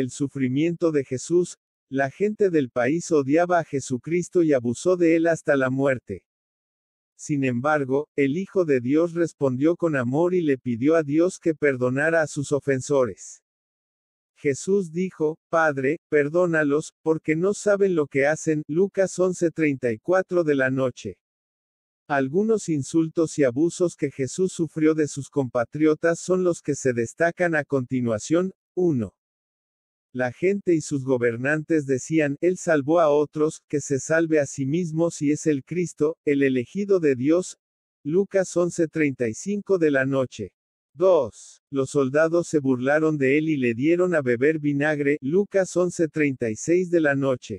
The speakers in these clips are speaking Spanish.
el sufrimiento de Jesús, la gente del país odiaba a Jesucristo y abusó de él hasta la muerte. Sin embargo, el Hijo de Dios respondió con amor y le pidió a Dios que perdonara a sus ofensores. Jesús dijo, Padre, perdónalos, porque no saben lo que hacen. Lucas 11:34 de la noche. Algunos insultos y abusos que Jesús sufrió de sus compatriotas son los que se destacan a continuación. 1. La gente y sus gobernantes decían, Él salvó a otros, que se salve a sí mismo si es el Cristo, el elegido de Dios. Lucas 11:35 de la noche. 2. Los soldados se burlaron de él y le dieron a beber vinagre. Lucas 11:36 de la noche.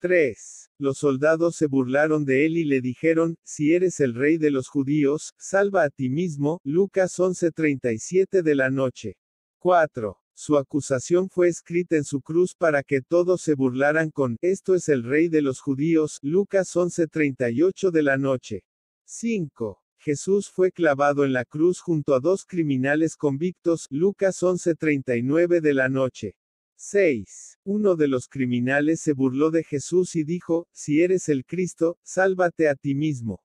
3. Los soldados se burlaron de él y le dijeron, si eres el rey de los judíos, salva a ti mismo. Lucas 11:37 de la noche. 4. Su acusación fue escrita en su cruz para que todos se burlaran con, esto es el rey de los judíos, Lucas 11:38 de la noche. 5. Jesús fue clavado en la cruz junto a dos criminales convictos, Lucas 11:39 de la noche. 6. Uno de los criminales se burló de Jesús y dijo, si eres el Cristo, sálvate a ti mismo.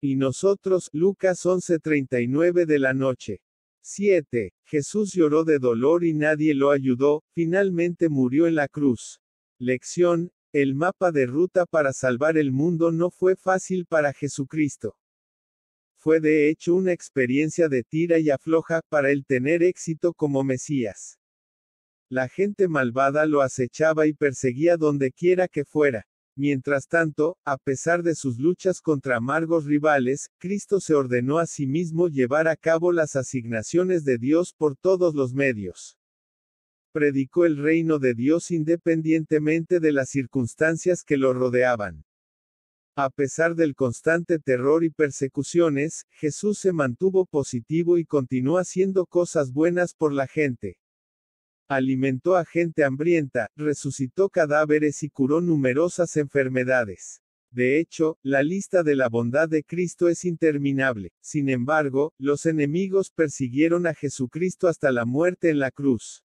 Y nosotros, Lucas 11:39 de la noche. 7. Jesús lloró de dolor y nadie lo ayudó, finalmente murió en la cruz. Lección, el mapa de ruta para salvar el mundo no fue fácil para Jesucristo. Fue de hecho una experiencia de tira y afloja para él tener éxito como Mesías. La gente malvada lo acechaba y perseguía donde quiera que fuera. Mientras tanto, a pesar de sus luchas contra amargos rivales, Cristo se ordenó a sí mismo llevar a cabo las asignaciones de Dios por todos los medios. Predicó el reino de Dios independientemente de las circunstancias que lo rodeaban. A pesar del constante terror y persecuciones, Jesús se mantuvo positivo y continuó haciendo cosas buenas por la gente alimentó a gente hambrienta, resucitó cadáveres y curó numerosas enfermedades. De hecho, la lista de la bondad de Cristo es interminable. Sin embargo, los enemigos persiguieron a Jesucristo hasta la muerte en la cruz.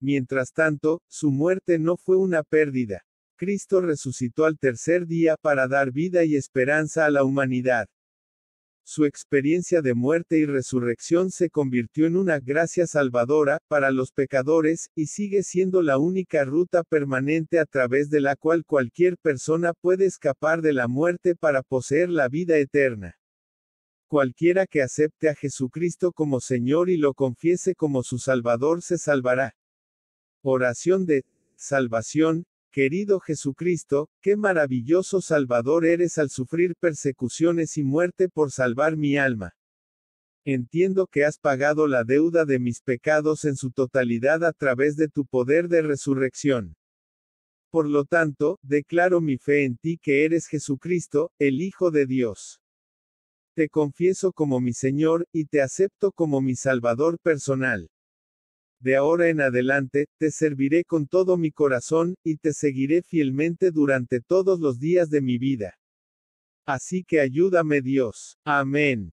Mientras tanto, su muerte no fue una pérdida. Cristo resucitó al tercer día para dar vida y esperanza a la humanidad. Su experiencia de muerte y resurrección se convirtió en una gracia salvadora para los pecadores, y sigue siendo la única ruta permanente a través de la cual cualquier persona puede escapar de la muerte para poseer la vida eterna. Cualquiera que acepte a Jesucristo como Señor y lo confiese como su Salvador se salvará. Oración de salvación, Querido Jesucristo, qué maravilloso Salvador eres al sufrir persecuciones y muerte por salvar mi alma. Entiendo que has pagado la deuda de mis pecados en su totalidad a través de tu poder de resurrección. Por lo tanto, declaro mi fe en ti que eres Jesucristo, el Hijo de Dios. Te confieso como mi Señor, y te acepto como mi Salvador personal. De ahora en adelante, te serviré con todo mi corazón, y te seguiré fielmente durante todos los días de mi vida. Así que ayúdame Dios. Amén.